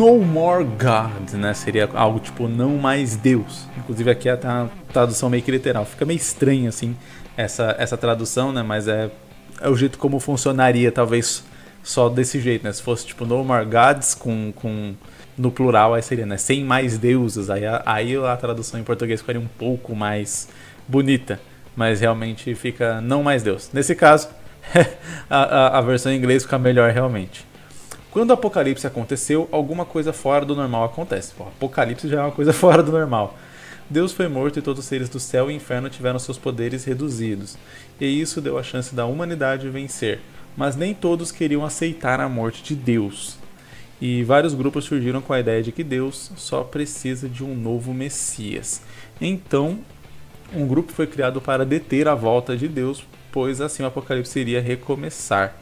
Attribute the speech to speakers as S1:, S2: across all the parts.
S1: No More God, né? Seria algo tipo não mais Deus. Inclusive aqui é a tradução meio que literal. Fica meio estranho assim essa, essa tradução, né? Mas é, é o jeito como funcionaria, talvez só desse jeito, né? Se fosse tipo No More Gods com, com no plural, aí seria, né? Sem mais deuses. Aí, aí a tradução em português ficaria um pouco mais bonita. Mas realmente fica não mais Deus. Nesse caso, a, a, a versão em inglês fica melhor realmente. Quando o apocalipse aconteceu, alguma coisa fora do normal acontece. Pô, apocalipse já é uma coisa fora do normal. Deus foi morto e todos os seres do céu e inferno tiveram seus poderes reduzidos. E isso deu a chance da humanidade vencer. Mas nem todos queriam aceitar a morte de Deus. E vários grupos surgiram com a ideia de que Deus só precisa de um novo Messias. Então, um grupo foi criado para deter a volta de Deus, pois assim o Apocalipse iria recomeçar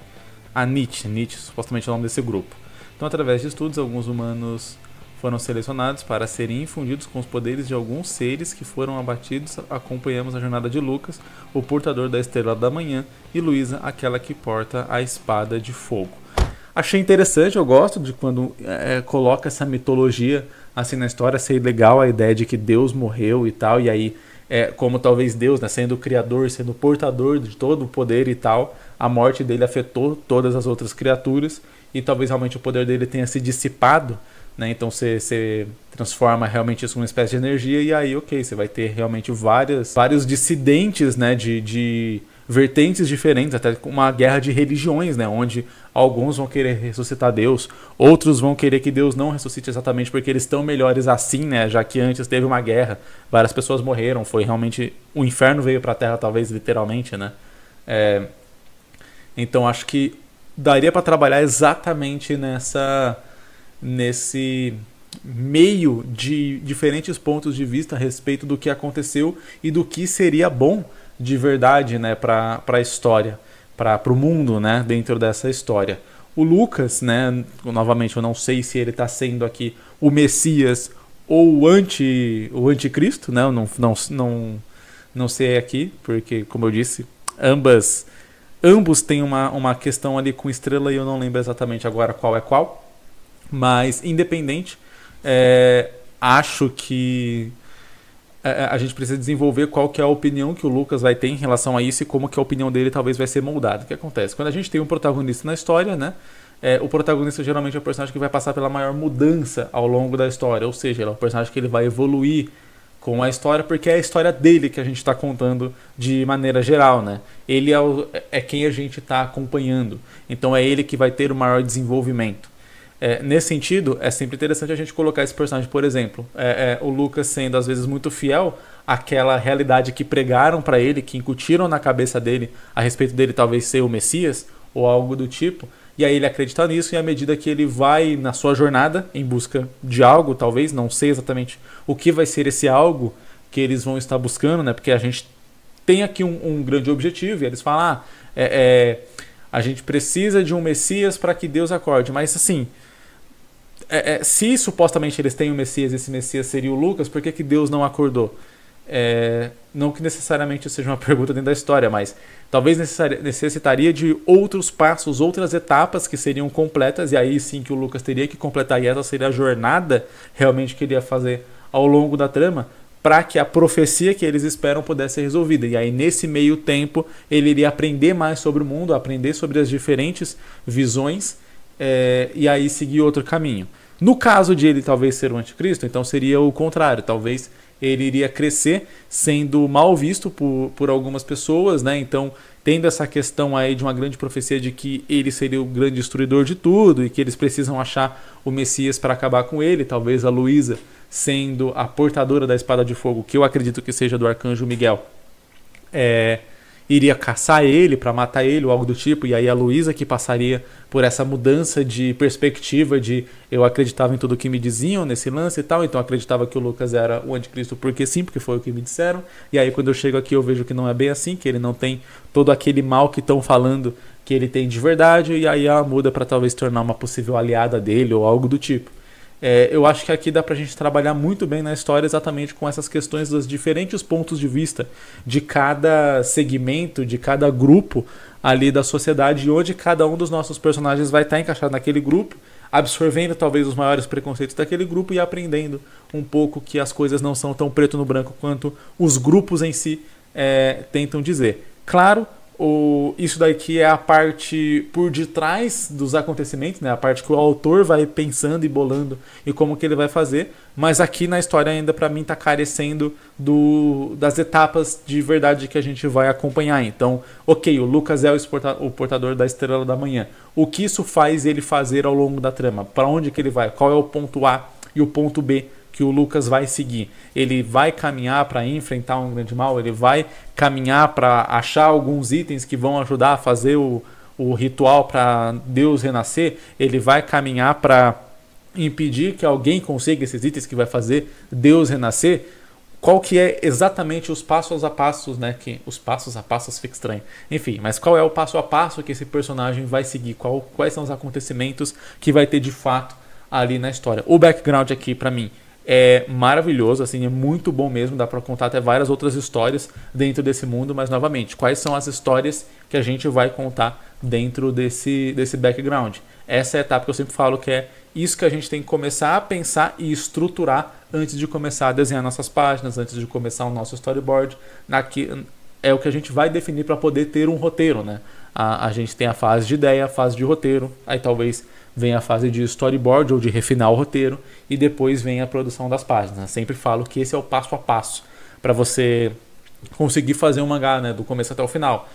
S1: a Nietzsche. Nietzsche supostamente é o nome desse grupo. Então, através de estudos, alguns humanos foram selecionados para serem infundidos com os poderes de alguns seres que foram abatidos. Acompanhamos a jornada de Lucas, o portador da estrela da manhã, e Luísa, aquela que porta a espada de fogo. Achei interessante, eu gosto de quando é, coloca essa mitologia assim na história, ser legal a ideia de que Deus morreu e tal, e aí é, como talvez Deus, né, sendo o criador, sendo o portador de todo o poder e tal, a morte dele afetou todas as outras criaturas e talvez realmente o poder dele tenha se dissipado, né? Então você, transforma realmente isso numa espécie de energia e aí, ok, você vai ter realmente várias, vários dissidentes, né, de, de vertentes diferentes, até com uma guerra de religiões, né? Onde alguns vão querer ressuscitar Deus, outros vão querer que Deus não ressuscite exatamente porque eles estão melhores assim, né? Já que antes teve uma guerra, várias pessoas morreram, foi realmente o inferno veio para a Terra, talvez literalmente, né? É... Então acho que daria para trabalhar exatamente nessa nesse meio de diferentes pontos de vista a respeito do que aconteceu e do que seria bom de verdade né, para a história, para o mundo né, dentro dessa história. O Lucas, né, novamente, eu não sei se ele está sendo aqui o Messias ou o, anti, o anticristo, né? Eu não, não, não, não sei aqui, porque, como eu disse, ambas ambos têm uma, uma questão ali com estrela e eu não lembro exatamente agora qual é qual. Mas, independente, é, acho que a, gente precisa desenvolver qual que é a opinião que o Lucas vai ter em relação a isso e como que a opinião dele talvez vai ser moldada. O que acontece? Quando a gente tem um protagonista na história, né? É, o protagonista geralmente é o personagem que vai passar pela maior mudança ao longo da história, ou seja, ele é o personagem que ele vai evoluir com a história, porque é a história dele que a gente está contando de maneira geral, né? Ele é, o, é, é quem a gente está acompanhando, então é ele que vai ter o maior desenvolvimento. É, nesse sentido, é sempre interessante a gente colocar esse personagem, por exemplo, é, é, o Lucas sendo às vezes muito fiel àquela realidade que pregaram para ele, que incutiram na cabeça dele a respeito dele talvez ser o Messias ou algo do tipo. E aí ele acredita nisso, e à medida que ele vai na sua jornada em busca de algo, talvez, não sei exatamente o que vai ser esse algo que eles vão estar buscando, né? Porque a gente tem aqui um, um grande objetivo, e eles falam, ah, é, é a gente precisa de um Messias para que Deus acorde. Mas assim, é, é, se supostamente eles têm o Messias, esse Messias seria o Lucas, por que, que Deus não acordou? É, não que necessariamente seja uma pergunta dentro da história, mas talvez necessitaria de outros passos, outras etapas que seriam completas, e aí sim que o Lucas teria que completar, e essa seria a jornada realmente que ele ia fazer ao longo da trama, para que a profecia que eles esperam pudesse ser resolvida. E aí, nesse meio tempo, ele iria aprender mais sobre o mundo, aprender sobre as diferentes visões é, e aí seguir outro caminho. No caso de ele talvez ser o anticristo, então seria o contrário, talvez ele iria crescer sendo mal visto por, por algumas pessoas, né? Então, tendo essa questão aí de uma grande profecia de que ele seria o grande destruidor de tudo e que eles precisam achar o Messias para acabar com ele, talvez a Luísa sendo a portadora da espada de fogo, que eu acredito que seja do arcanjo Miguel. É, iria caçar ele para matar ele ou algo do tipo, e aí a Luísa que passaria por essa mudança de perspectiva de eu acreditava em tudo que me diziam nesse lance e tal, então acreditava que o Lucas era o anticristo porque sim, porque foi o que me disseram. E aí quando eu chego aqui eu vejo que não é bem assim, que ele não tem todo aquele mal que estão falando que ele tem de verdade, e aí ela ah, muda para talvez tornar uma possível aliada dele ou algo do tipo. É, eu acho que aqui dá para a gente trabalhar muito bem na história exatamente com essas questões dos diferentes pontos de vista de cada segmento, de cada grupo ali da sociedade e onde cada um dos nossos personagens vai estar tá encaixado naquele grupo, absorvendo talvez os maiores preconceitos daquele grupo e aprendendo um pouco que as coisas não são tão preto no branco quanto os grupos em si é, tentam dizer. Claro o, isso daqui é a parte por detrás dos acontecimentos, né? A parte que o autor vai pensando e bolando e como que ele vai fazer. Mas aqui na história ainda para mim tá carecendo do, das etapas de verdade que a gente vai acompanhar. Então, ok, o Lucas é o, o portador da Estrela da Manhã. O que isso faz ele fazer ao longo da trama? Para onde que ele vai? Qual é o ponto A e o ponto B que o Lucas vai seguir. Ele vai caminhar para enfrentar um grande mal, ele vai caminhar para achar alguns itens que vão ajudar a fazer o, o ritual para Deus renascer, ele vai caminhar para impedir que alguém consiga esses itens que vai fazer Deus renascer. Qual que é exatamente os passos a passos, né? Que os passos a passos fica estranho. Enfim, mas qual é o passo a passo que esse personagem vai seguir? Qual, quais são os acontecimentos que vai ter de fato ali na história? O background aqui para mim é maravilhoso, assim, é muito bom mesmo, dá para contar até várias outras histórias dentro desse mundo, mas novamente, quais são as histórias que a gente vai contar dentro desse, desse background? Essa é a etapa que eu sempre falo que é isso que a gente tem que começar a pensar e estruturar antes de começar a desenhar nossas páginas, antes de começar o nosso storyboard, na que é o que a gente vai definir para poder ter um roteiro, né? A, a gente tem a fase de ideia, a fase de roteiro, aí talvez venha a fase de storyboard ou de refinar o roteiro e depois vem a produção das páginas. sempre falo que esse é o passo a passo para você conseguir fazer um mangá né, do começo até o final.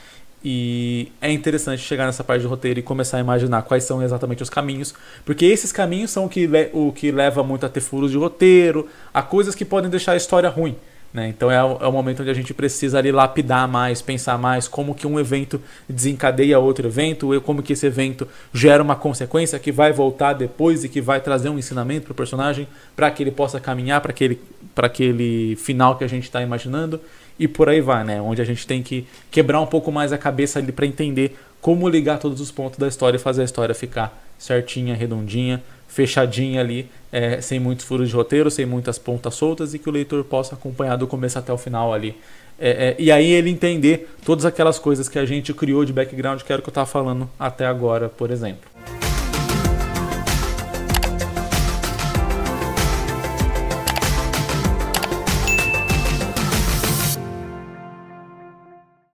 S1: E é interessante chegar nessa parte de roteiro e começar a imaginar quais são exatamente os caminhos, porque esses caminhos são o que, o que leva muito a ter furos de roteiro, a coisas que podem deixar a história ruim. Né? Então é o, é o, momento onde a gente precisa ali lapidar mais, pensar mais como que um evento desencadeia outro evento, como que esse evento gera uma consequência que vai voltar depois e que vai trazer um ensinamento para o personagem para que ele possa caminhar para aquele, aquele final que a gente está imaginando e por aí vai, né? Onde a gente tem que quebrar um pouco mais a cabeça para entender como ligar todos os pontos da história e fazer a história ficar certinha, redondinha, fechadinha ali, é, sem muitos furos de roteiro, sem muitas pontas soltas e que o leitor possa acompanhar do começo até o final ali. É, é, e aí ele entender todas aquelas coisas que a gente criou de background, que era o que eu estava falando até agora, por exemplo.